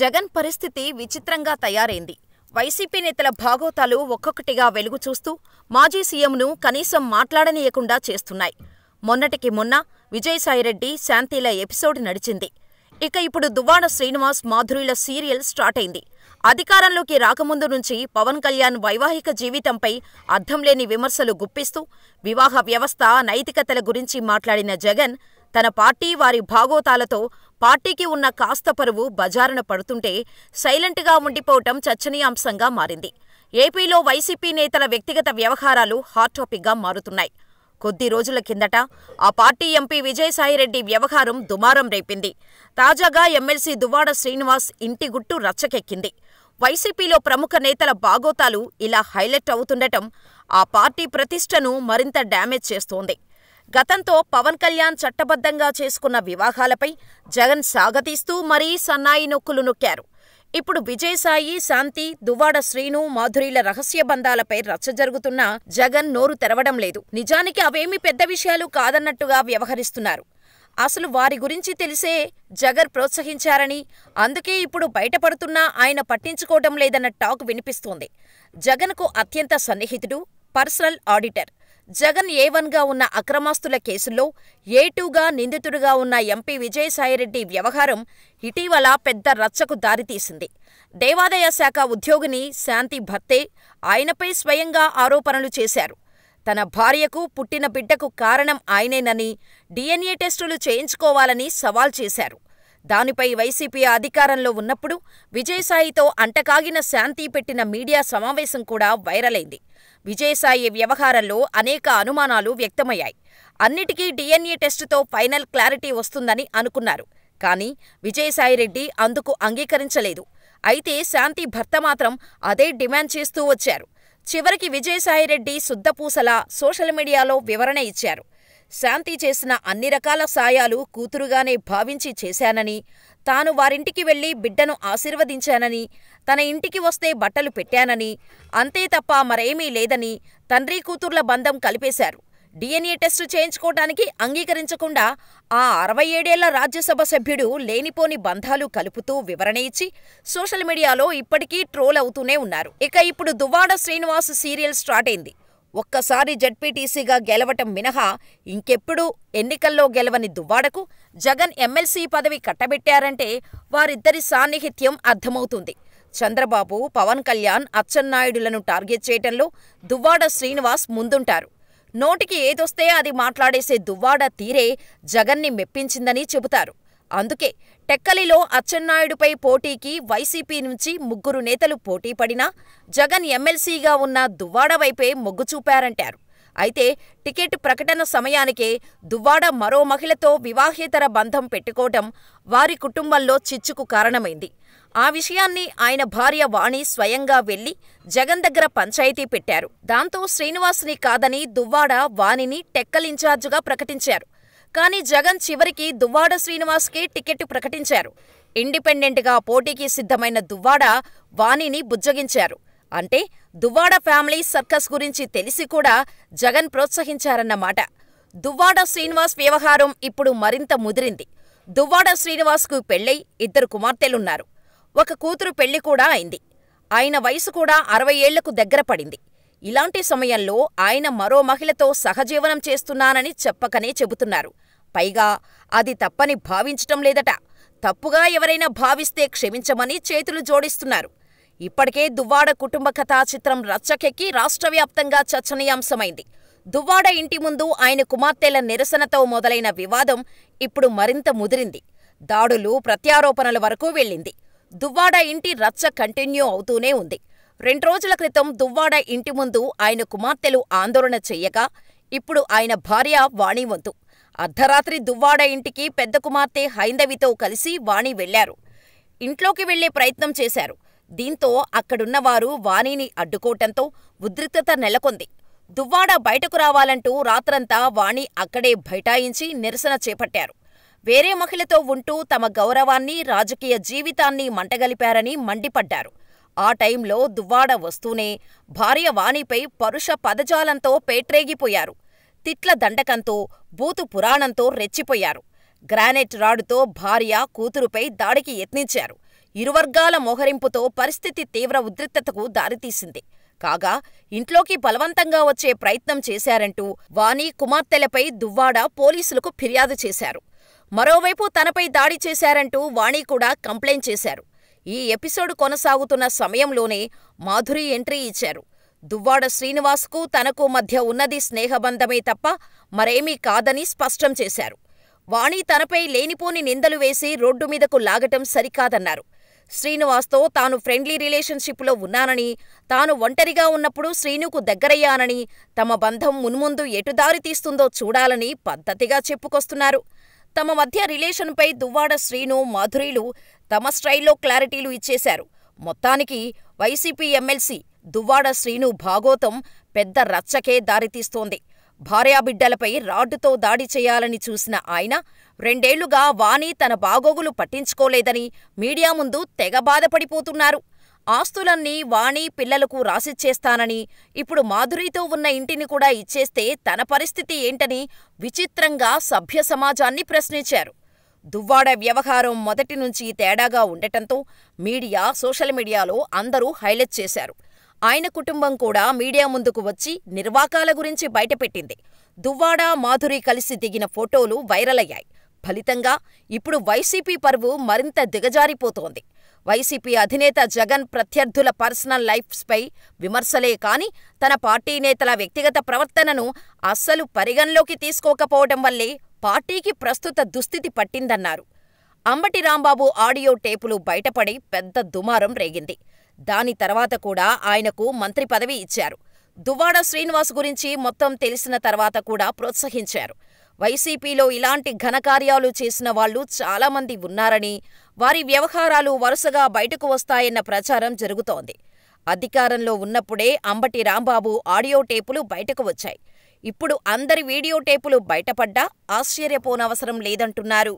జగన్ పరిస్థితి విచిత్రంగా తయారైంది వైసీపీ నేతల భాగోతాలు ఒక్కొక్కటిగా వెలుగు చూస్తూ మాజీ సీఎంను కనీసం మాట్లాడనీయకుండా చేస్తున్నాయి మొన్నటికి మొన్న విజయసాయిరెడ్డి శాంతిల ఎపిసోడ్ నడిచింది ఇక ఇప్పుడు దువ్వాడ శ్రీనివాస్ మాధురిల సీరియల్ స్టార్ట్ అయింది అధికారంలోకి రాకముందు నుంచి పవన్ కళ్యాణ్ వైవాహిక జీవితంపై అర్థంలేని విమర్శలు గుప్పిస్తూ వివాహ వ్యవస్థ నైతికతల గురించి మాట్లాడిన జగన్ తన పార్టీ వారి భాగోతాలతో పార్టీకి ఉన్న కాస్త పరువు బజారున పడుతుంటే సైలెంట్గా ఉండిపోవటం చర్చనీయాంశంగా మారింది ఏపీలో వైసీపీ నేతల వ్యక్తిగత వ్యవహారాలు హాట్ టాపిక్గా మారుతున్నాయి కొద్ది రోజుల కిందట ఆ పార్టీ ఎంపీ విజయసాయిరెడ్డి వ్యవహారం దుమారం రేపింది తాజాగా ఎమ్మెల్సీ దువ్వాడ శ్రీనివాస్ ఇంటి గుట్టు రచ్చకెక్కింది వైసీపీలో ప్రముఖ నేతల బాగోతాలు ఇలా హైలైట్ అవుతుండటం ఆ పార్టీ ప్రతిష్టను మరింత డ్యామేజ్ చేస్తోంది గతంతో పవన్ కళ్యాణ్ చట్టబద్ధంగా చేసుకున్న వివాహాలపై జగన్ సాగతీస్తూ మరీ సన్నాయి నొక్కులు నొక్కారు ఇప్పుడు విజయసాయి శాంతి దువ్వాడ శ్రీను మాధురీల రహస్య బంధాలపై రచ్చ జరుగుతున్నా జగన్ నోరు తెరవడం లేదు నిజానికి అవేమి పెద్ద విషయాలు కాదన్నట్టుగా వ్యవహరిస్తున్నారు అసలు వారి గురించి తెలిసే జగన్ ప్రోత్సహించారని అందుకే ఇప్పుడు బయటపడుతున్నా ఆయన పట్టించుకోవడం లేదన్న టాక్ వినిపిస్తోంది జగన్కు అత్యంత సన్నిహితుడు పర్సనల్ ఆడిటర్ జగన్ గా ఉన్న అక్రమాస్తుల కేసుల్లో ఏ టూగా నిందితుడుగా ఉన్న ఎంపీ విజయసాయిరెడ్డి వ్యవహారం ఇటీవల పెద్ద రచ్చకు దారితీసింది దేవాదాయ శాఖ ఉద్యోగిని శాంతి భర్తే ఆయనపై స్వయంగా ఆరోపణలు చేశారు తన భార్యకు పుట్టిన బిడ్డకు కారణం ఆయనేనని డిఎన్ఏ టెస్టులు చేయించుకోవాలని సవాల్ చేశారు దానిపై వైసీపీ అధికారంలో ఉన్నప్పుడు విజయసాయితో అంటకాగిన శాంతి పెట్టిన మీడియా సమావేశం కూడా వైరల్ అయింది విజయసాయి వ్యవహారంలో అనేక అనుమానాలు వ్యక్తమయ్యాయి అన్నిటికీ డిఎన్ఏ టెస్టుతో ఫైనల్ క్లారిటీ వస్తుందని అనుకున్నారు కానీ విజయసాయిరెడ్డి అందుకు అంగీకరించలేదు అయితే శాంతి భర్త మాత్రం అదే డిమాండ్ చేస్తూ వచ్చారు చివరికి విజయసాయిరెడ్డి శుద్ధపూసలా సోషల్ మీడియాలో వివరణ ఇచ్చారు శాంతి చేసిన అన్ని రకాల సాయాలు కూతురుగానే భావించి చేశానని తాను వారింటికి వెళ్లి బిడ్డను ఆశీర్వదించానని తన ఇంటికి వస్తే బట్టలు పెట్టానని అంతే తప్ప మరేమీ లేదని తండ్రి కూతుర్ల బంధం కలిపేశారు డిఎన్ఏ టెస్టు చేయించుకోవటానికి అంగీకరించకుండా ఆ అరవై ఏడేళ్ల రాజ్యసభ సభ్యుడు లేనిపోని బంధాలు కలుపుతూ వివరణ ఇచ్చి సోషల్ మీడియాలో ఇప్పటికీ ట్రోల్ అవుతూనే ఉన్నారు ఇక ఇప్పుడు దువ్వాడ శ్రీనివాస్ సీరియల్ స్టార్ట్ అయింది ఒక్కసారి జడ్పీటీసీగా గెలవటం మినహా ఇంకెప్పుడూ ఎన్నికల్లో గెలవని దువ్వాడకు జగన్ ఎమ్మెల్సీ పదవి కట్టబెట్టారంటే వారిద్దరి సాన్నిహిత్యం అర్థమవుతుంది చంద్రబాబు పవన్ కళ్యాణ్ అచ్చెన్నాయుడులను టార్గెట్ చేయటంలో దువ్వాడ శ్రీనివాస్ ముందుంటారు నోటికి ఏదొస్తే అది మాట్లాడేసే దువ్వాడ తీరే జగన్ని మెప్పించిందని చెబుతారు అందుకే టెక్కలిలో అచ్చెన్నాయుడుపై పోటీకి వైసీపీ నుంచి ముగ్గురు నేతలు పోటీ పడినా జగన్ ఎమ్మెల్సీగా ఉన్న దువ్వాడ వైపే మొగ్గు చూపారంటారు అయితే టికెట్ ప్రకటన సమయానికే దువ్వాడ మరో మహిళతో వివాహేతర బంధం పెట్టుకోవటం వారి కుటుంబంలో చిచ్చుకు కారణమైంది ఆ విషయాన్ని ఆయన భార్య వాణి స్వయంగా వెళ్లి జగన్ దగ్గర పంచాయతీ పెట్టారు దాంతో శ్రీనివాసుని కాదని దువ్వాడ వాణిని టెక్కల్ ఇన్ఛార్జుగా ప్రకటించారు కానీ జగన్ చివరికి దువ్వాడ శ్రీనివాస్కే టికెట్ ప్రకటించారు ఇండిపెండెంట్గా పోటీకి సిద్ధమైన దువ్వాడ వాణిని బుజ్జగించారు అంటే దువ్వాడ ఫ్యామిలీ సర్కస్ గురించి తెలిసి కూడా జగన్ ప్రోత్సహించారన్నమాట దువ్వాడ శ్రీనివాస్ వ్యవహారం ఇప్పుడు మరింత ముదిరింది దువ్వాడ శ్రీనివాస్కు పెళ్లై ఇద్దరు కుమార్తెలున్నారు ఒక కూతురు పెళ్లి కూడా అయింది ఆయన వయసు కూడా అరవై ఏళ్లకు దగ్గర పడింది ఇలాంటి సమయంలో ఆయన మరో మహిళతో సహజీవనం చేస్తున్నానని చెప్పకనే చెబుతున్నారు పైగా అది తప్పని భావించటం లేదట తప్పుగా ఎవరైనా భావిస్తే క్షమించమని చేతులు జోడిస్తున్నారు ఇప్పటికే దువ్వాడ కుటుంబ కథా చిత్రం రచ్చకెక్కి రాష్ట్రవ్యాప్తంగా చర్చనీయాంశమైంది దువ్వాడ ఇంటి ముందు ఆయన కుమార్తెల నిరసనతో మొదలైన వివాదం ఇప్పుడు మరింత ముదిరింది దాడులు ప్రత్యారోపణల వరకు వెళ్ళింది దువ్వాడ ఇంటి రచ్చ కంటిన్యూ అవుతూనే ఉంది రెండు రోజుల క్రితం దువ్వాడ ఇంటి ముందు ఆయన కుమార్తెలు ఆందోళన చెయ్యగా ఇప్పుడు ఆయన భార్య వాణివంతు అర్ధరాత్రి దువ్వాడ ఇంటికి పెద్ద కుమార్తె హైందవితో కలిసి వాణి వెళ్లారు ఇంట్లోకి వెళ్లే ప్రయత్నం చేశారు దీంతో అక్కడున్నవారు వాణిని అడ్డుకోవటంతో ఉద్రిక్తత నెలకొంది దువ్వాడ బయటకు రావాలంటూ రాత్రంతా వాణి అక్కడే బైఠాయించి నిరసన చేపట్టారు వేరే మహిళతో ఉంటూ తమ గౌరవాన్ని రాజకీయ జీవితాన్ని మంటగలిపారని మండిపడ్డారు ఆ టైంలో దువ్వాడ వస్తూనే భార్య వాణిపై పరుష పదజాలంతో పేట్రేగిపోయారు తిట్ల దండకంతో బూతు పురాణంతో రెచ్చిపోయారు గ్రానైట్ రాడుతో భార్య కూతురుపై దాడికి యత్నించారు ఇరువర్గాల మోహరింపుతో పరిస్థితి తీవ్ర ఉద్రిక్తతకు దారితీసింది కాగా ఇంట్లోకి బలవంతంగా వచ్చే ప్రయత్నం చేశారంటూ వాణి కుమార్తెలపై దువ్వాడ పోలీసులకు ఫిర్యాదు చేశారు మరోవైపు తనపై దాడి చేశారంటూ వాణి కూడా కంప్లైంట్ చేశారు ఈ ఎపిసోడ్ కొనసాగుతున్న సమయంలోనే మాధురి ఎంట్రీ ఇచ్చారు దువ్వాడ శ్రీనివాస్కు తనకు మధ్య ఉన్నది స్నేహబంధమే తప్ప మరేమీ కాదని స్పష్టం చేశారు వాణి తనపై లేనిపోని నిందలు వేసి రోడ్డు మీదకు లాగటం సరికాదన్నారు శ్రీనివాస్తో తాను ఫ్రెండ్లీ రిలేషన్షిప్లో ఉన్నానని తాను ఒంటరిగా ఉన్నప్పుడు శ్రీనుకు దగ్గరయ్యానని తమ బంధం మున్ముందు ఎటు తీస్తుందో చూడాలని పద్ధతిగా చెప్పుకొస్తున్నారు తమ మధ్య రిలేషన్పై దువ్వాడ శ్రీను మాధురీలు తమ స్ట్రైల్లో క్లారిటీలు ఇచ్చేశారు మొత్తానికి వైసీపీ ఎమ్మెల్సీ దువ్వాడ శ్రీను భాగోతం పెద్ద రచ్చకే దారితీస్తోంది భార్యాబిడ్డలపై రాడ్డుతో దాడి చేయాలని చూసిన ఆయన రెండేళ్లుగా వాణి తన బాగోగులు పట్టించుకోలేదని మీడియా ముందు తెగ బాధపడిపోతున్నారు ఆస్తులన్నీ వాణి పిల్లలకు రాసిచ్చేస్తానని ఇప్పుడు మాధురితో ఉన్న ఇంటిని కూడా ఇచ్చేస్తే తన పరిస్థితి ఏంటని విచిత్రంగా సభ్య సమాజాన్ని ప్రశ్నించారు దువ్వాడ వ్యవహారం మొదటి నుంచి తేడాగా ఉండటంతో మీడియా సోషల్ మీడియాలో అందరూ హైలైట్ చేశారు ఆయన కుటుంబం కూడా మీడియా ముందుకు వచ్చి నిర్వాకాల గురించి బయటపెట్టింది దువ్వాడ మాధురి కలిసి దిగిన ఫోటోలు వైరల్ అయ్యాయి ఫలితంగా ఇప్పుడు వైసీపీ పరువు మరింత దిగజారిపోతోంది వైసీపీ అధినేత జగన్ ప్రత్యర్థుల పర్సనల్ లైఫ్స్పై విమర్శలే కాని తన పార్టీ నేతల వ్యక్తిగత ప్రవర్తనను అస్సలు పరిగణలోకి తీసుకోకపోవడం వల్లే పార్టీకి ప్రస్తుత దుస్థితి పట్టిందన్నారు అంబటి రాంబాబు ఆడియో టేపులు బయటపడి పెద్ద దుమారం రేగింది దాని తర్వాత కూడా ఆయనకు మంత్రి పదవి ఇచ్చారు దువ్వాడ శ్రీనివాస్ గురించి మొత్తం తెలిసిన తర్వాత కూడా ప్రోత్సహించారు వైసీపీలో ఇలాంటి ఘనకార్యాలు చేసిన వాళ్లు చాలామంది ఉన్నారని వారి వ్యవహారాలు వరుసగా బయటకు వస్తాయన్న ప్రచారం జరుగుతోంది అధికారంలో ఉన్నప్పుడే అంబటి రాంబాబు ఆడియో టేపులు బయటకు వచ్చాయి ఇప్పుడు అందరి వీడియో టేపులు బయటపడ్డా ఆశ్చర్యపోనవసరం లేదంటున్నారు